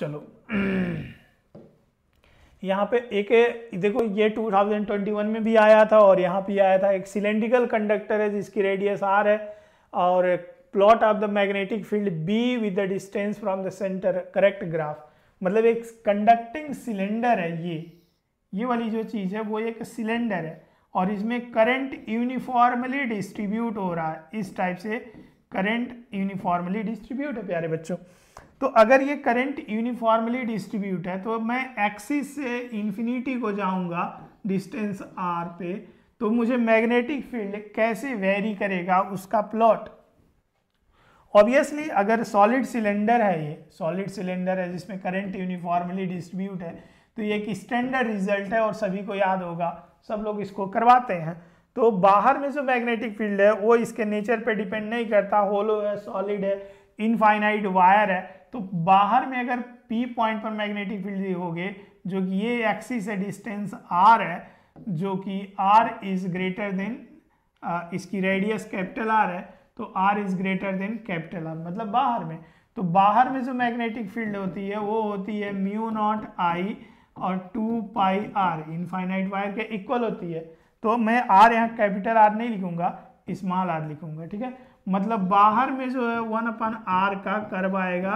चलो यहाँ पे एक देखो ये 2021 में भी आया था और यहाँ भी आया था एक सिलेंड्रिकल कंडक्टर है जिसकी रेडियस आर है और plot of the magnetic field B with the distance from the centre correct graph मतलब एक कंडक्टिंग सिलेंडर है ये ये वाली जो चीज़ है वो एक सिलेंडर है और इसमें करंट यूनिफॉर्मली डिस्ट्रीब्यूट हो रहा है इस टाइप से करंट यूनिफॉर्मली डिस्ट्रीब्यूट है प्यारे बच्चों तो अगर ये करंट यूनिफॉर्मली डिस्ट्रीब्यूट है तो मैं एक्सिस से इन्फिनिटी को जाऊंगा डिस्टेंस आर पे तो मुझे मैग्नेटिक फील्ड कैसे वेरी करेगा उसका प्लॉट ऑब्वियसली अगर सॉलिड सिलेंडर है ये सॉलिड सिलेंडर है जिसमें करंट यूनिफॉर्मली डिस्ट्रीब्यूट है तो ये एक स्टैंडर्ड रिजल्ट है और सभी को याद होगा सब लोग इसको करवाते हैं तो बाहर में जो मैग्नेटिक फील्ड है वो इसके नेचर पे डिपेंड नहीं करता होलो है सॉलिड है इनफाइनाइट वायर है तो बाहर में अगर P पॉइंट पर मैग्नेटिक फील्ड हो गए जो कि ये एक्सिस है डिस्टेंस R है जो कि R इज ग्रेटर देन इसकी रेडियस कैपिटल R है तो R is greater than capital R मतलब बाहर में तो बाहर में जो मैग्नेटिक फील्ड होती है वो होती है म्यू नॉट आई और two pi R infinite wire के इक्वल होती है तो मैं आर यहाँ कैपिटल आर नहीं लिखूंगा स्मॉल आर लिखूंगा ठीक है मतलब बाहर में जो है वन अपन आर का कर्व आएगा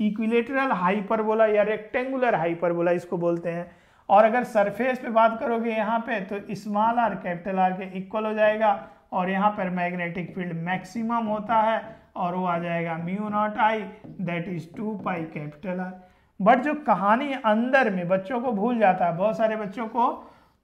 इक्विलेटरल हाइपरबोला या रेक्टेंगुलर हाइपरबोला इसको बोलते हैं और अगर सरफेस पे बात करोगे यहाँ पे तो स्मॉल आर कैपिटल आर के इक्वल हो जाएगा और यहाँ पर मैग्नेटिक फील्ड मैक्सिमम होता है और वो आ जाएगा mu naught I that is two pi capital R but जो कहानी अंदर में बच्चों को भूल जाता है बहुत सारे बच्चों को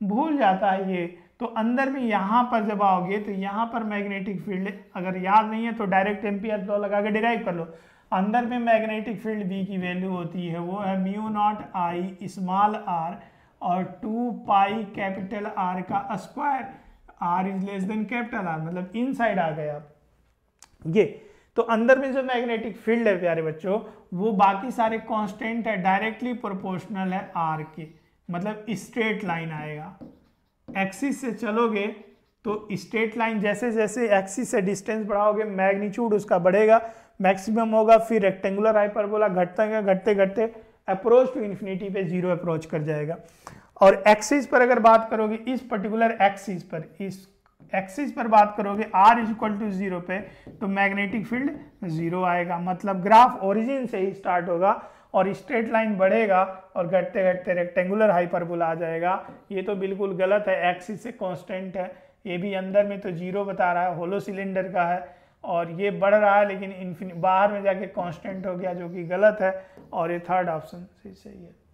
भूल जाता है ये तो अंदर में यहाँ पर जब आओगे तो यहाँ पर मैग्नेटिक फील्ड अगर याद नहीं है तो डायरेक्ट एम्पियर लॉ लगा के डिराइव कर लो अंदर में मैग्नेटिक फील्ड बी की वैल्यू होती है वो है mu naught I small R और टू पाई कैपिटल आर का square R is less than capital R मतलब इन साइड आ गए आप ये तो अंदर में जो मैग्नेटिक फील्ड है प्यारे बच्चों वो बाकी सारे कांस्टेंट है डायरेक्टली प्रोपोर्शनल है आर के मतलब स्ट्रेट लाइन आएगा एक्सिस से चलोगे तो स्ट्रेट लाइन जैसे जैसे एक्सिस से डिस्टेंस बढ़ाओगे मैग्नीट्यूड उसका बढ़ेगा मैक्सिमम होगा फिर रेक्टेंगुलर हाइपरबोला घटता गया घटते घटते अप्रोच टू इन्फिनिटी पे जीरो अप्रोच कर जाएगा और एक्सिस पर अगर बात करोगे इस पर्टिकुलर एक्सिस पर इस एक्सिस पर बात करोगे R is equal to zero पे तो मैग्नेटिक फील्ड जीरो आएगा मतलब ग्राफ ओरिजिन से ही स्टार्ट होगा और स्ट्रेट लाइन बढ़ेगा और घटते घटते रेक्टेंगुलर हाइपरबोला आ जाएगा ये तो बिल्कुल गलत है एक्सिस से कांस्टेंट है ये भी अंदर में तो जीरो बता रहा है होलो सिलेंडर का है और ये बढ़ रहा है लेकिन बाहर में जाके कांस्टेंट हो गया जो कि गलत है और ये थर्ड ऑप्शन सही है